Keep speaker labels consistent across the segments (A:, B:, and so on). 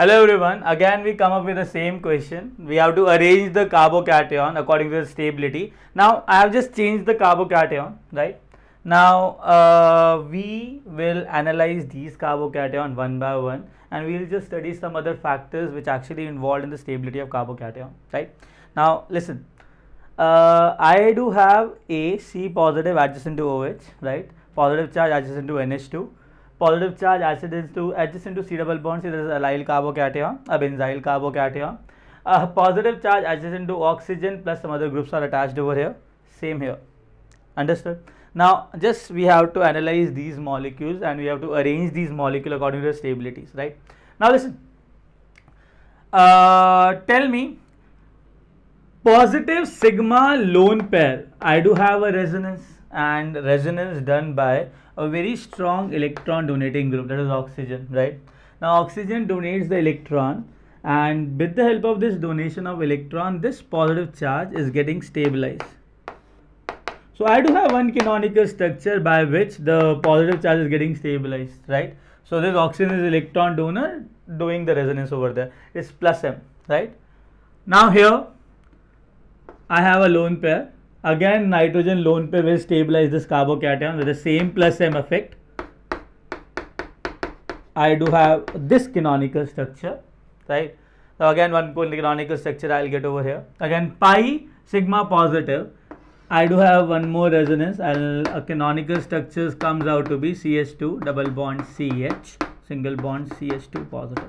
A: Hello everyone, again we come up with the same question. We have to arrange the carbocation according to the stability. Now I have just changed the carbocation, right? Now uh, we will analyze these carbocation one by one and we will just study some other factors which actually involved in the stability of carbocation, right? Now listen, uh, I do have a C positive adjacent to OH, right? Positive charge adjacent to NH2 positive charge adjacent to adjacent to C double bond, this is allyl carbocation, a benzyl carbocation. A positive charge adjacent to oxygen plus some other groups are attached over here. Same here. Understood? Now, just we have to analyze these molecules and we have to arrange these molecules according to their stabilities, right? Now, listen. Uh, tell me, positive sigma lone pair, I do have a resonance and resonance done by a very strong electron donating group that is oxygen right now oxygen donates the electron and with the help of this donation of electron this positive charge is getting stabilized so i do have one canonical structure by which the positive charge is getting stabilized right so this oxygen is electron donor doing the resonance over there it's plus m right now here i have a lone pair Again, nitrogen lone pair will stabilize this carbocation with the same plus M effect. I do have this canonical structure, right? So again, one canonical structure I'll get over here. Again, pi sigma positive. I do have one more resonance. and a canonical structures comes out to be CH2 double bond CH single bond CH2 positive.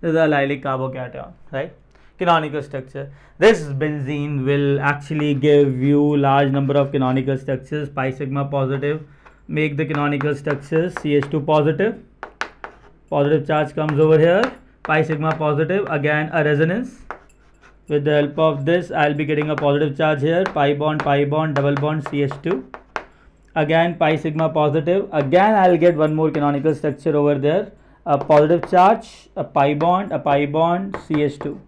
A: This is a allylic carbocation, right? canonical structure. This benzene will actually give you large number of canonical structures. Pi sigma positive make the canonical structures CH2 positive. Positive charge comes over here. Pi sigma positive again a resonance. With the help of this, I'll be getting a positive charge here. Pi bond, pi bond, double bond, CH2 again pi sigma positive again i'll get one more canonical structure over there a positive charge a pi bond a pi bond ch2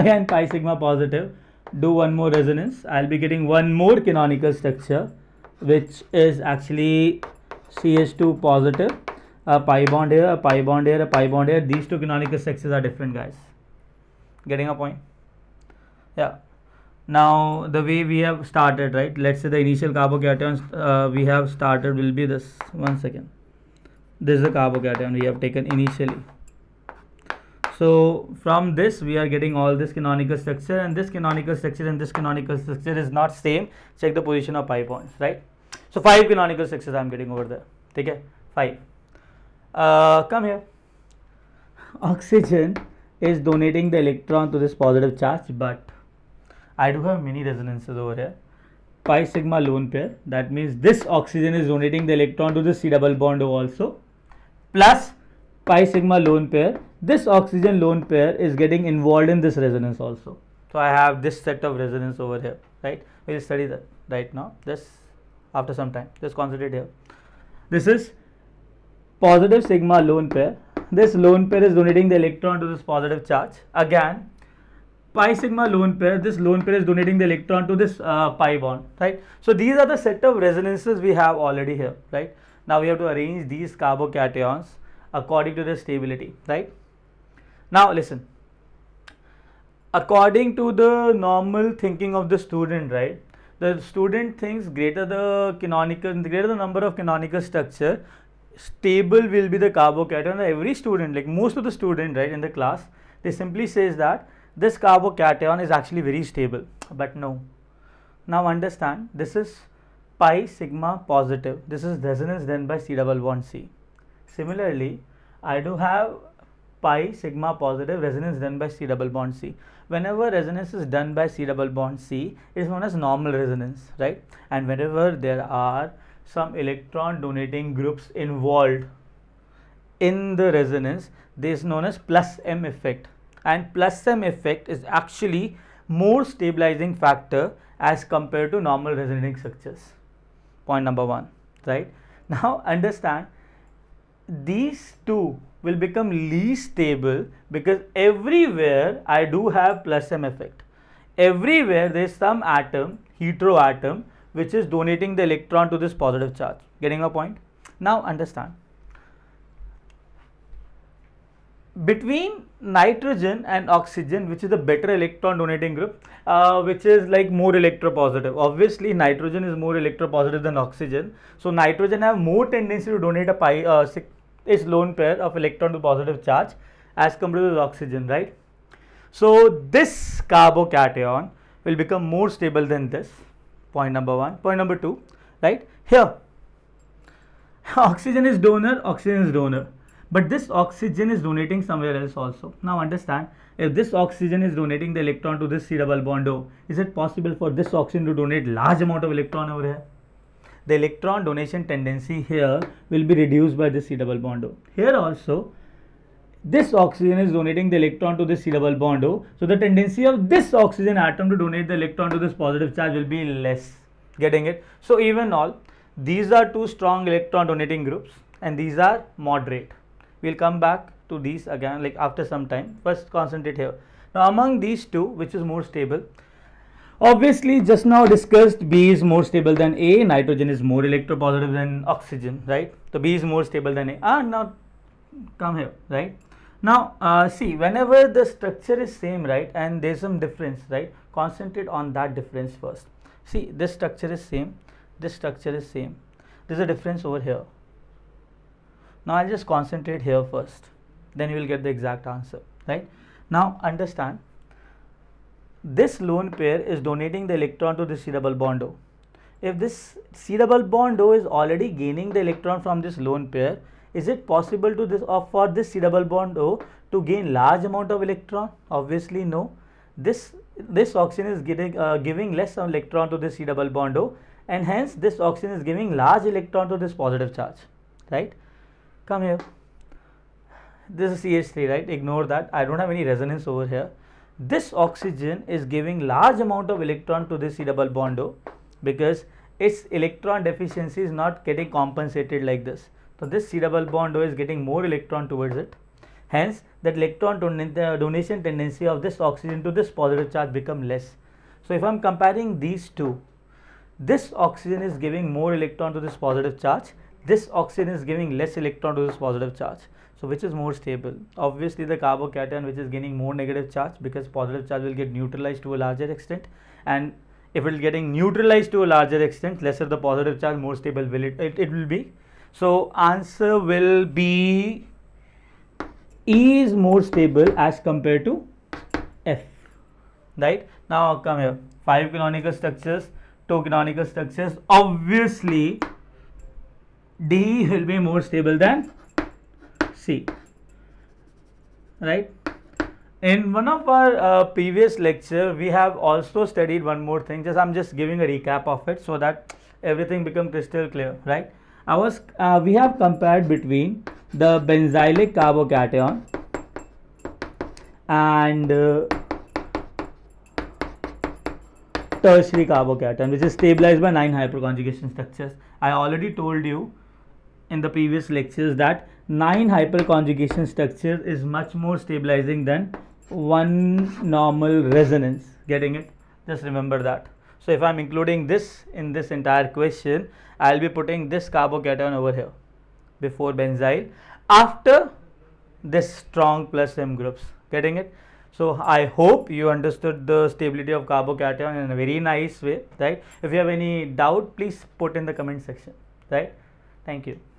A: again pi sigma positive do one more resonance I'll be getting one more canonical structure which is actually CH2 positive a pi bond here a pi bond here a pi bond here these two canonical structures are different guys getting a point yeah now the way we have started right let's say the initial carbocations uh, we have started will be this one second this is the carbocation we have taken initially so from this we are getting all this canonical structure and this canonical structure and this canonical structure is not same check the position of pi points right so five canonical structures i'm getting over there take care five uh, come here oxygen is donating the electron to this positive charge but i do have many resonances over here pi sigma lone pair that means this oxygen is donating the electron to the c double bond also plus pi sigma lone pair, this oxygen lone pair is getting involved in this resonance also. So I have this set of resonance over here, right? We will study that right now, this after some time, just concentrate here. This is positive sigma lone pair. This lone pair is donating the electron to this positive charge. Again, pi sigma lone pair, this lone pair is donating the electron to this uh, pi bond, right? So these are the set of resonances we have already here, right? Now we have to arrange these carbocations according to the stability, right? Now listen, according to the normal thinking of the student, right? The student thinks greater the canonical, greater the number of canonical structure, stable will be the carbocation. Every student, like most of the student, right, in the class, they simply says that this carbocation is actually very stable, but no. Now understand, this is pi sigma positive. This is resonance then by C double bond C. Similarly, I do have pi sigma positive resonance done by C double bond C. Whenever resonance is done by C double bond C, it is known as normal resonance, right? And whenever there are some electron donating groups involved in the resonance, this is known as plus M effect. And plus M effect is actually more stabilizing factor as compared to normal resonating structures. Point number one, right? Now understand these two will become least stable because everywhere I do have plus M effect. Everywhere there is some atom, hetero atom, which is donating the electron to this positive charge. Getting a point? Now understand between nitrogen and oxygen which is the better electron donating group uh, which is like more electropositive obviously nitrogen is more electropositive than oxygen so nitrogen have more tendency to donate a pi uh, lone pair of electron to positive charge as compared to oxygen right so this carbocation will become more stable than this point number one point number two right here oxygen is donor oxygen is donor but this oxygen is donating somewhere else also now understand if this oxygen is donating the electron to this c double bond o is it possible for this oxygen to donate large amount of electron over here the electron donation tendency here will be reduced by this c double bond o here also this oxygen is donating the electron to this C double bond O. So the tendency of this oxygen atom to donate the electron to this positive charge will be less. Getting it? So even all, these are two strong electron donating groups and these are moderate we'll come back to these again like after some time first concentrate here now among these two which is more stable obviously just now discussed b is more stable than a nitrogen is more electropositive than oxygen right so b is more stable than a ah now come here right now uh, see whenever the structure is same right and there's some difference right concentrate on that difference first see this structure is same this structure is same there's a difference over here now I'll just concentrate here first, then you will get the exact answer, right? Now understand, this lone pair is donating the electron to this C double bond O. If this C double bond O is already gaining the electron from this lone pair, is it possible to this or uh, for this C double bond O to gain large amount of electron? Obviously no. This this oxygen is getting uh, giving less electron to this C double bond O and hence this oxygen is giving large electron to this positive charge, right? come here this is CH3 right ignore that I don't have any resonance over here this oxygen is giving large amount of electron to this C double bond O because its electron deficiency is not getting compensated like this so this C double bond O is getting more electron towards it hence that electron don uh, donation tendency of this oxygen to this positive charge become less so if I'm comparing these two this oxygen is giving more electron to this positive charge this oxygen is giving less electron to this positive charge so which is more stable obviously the carbocation which is gaining more negative charge because positive charge will get neutralized to a larger extent and if it's getting neutralized to a larger extent lesser the positive charge more stable will it, it, it will be so answer will be E is more stable as compared to F right now come here five canonical structures two canonical structures obviously D will be more stable than C. Right? In one of our uh, previous lecture, we have also studied one more thing. Just I'm just giving a recap of it so that everything become crystal clear. Right? I was uh, we have compared between the benzylic carbocation and uh, tertiary carbocation which is stabilized by 9 hyperconjugation structures. I already told you in the previous lectures that 9 hyperconjugation structure is much more stabilizing than one normal resonance getting it just remember that so if i'm including this in this entire question i'll be putting this carbocation over here before benzyl after this strong plus m groups getting it so i hope you understood the stability of carbocation in a very nice way right if you have any doubt please put in the comment section right thank you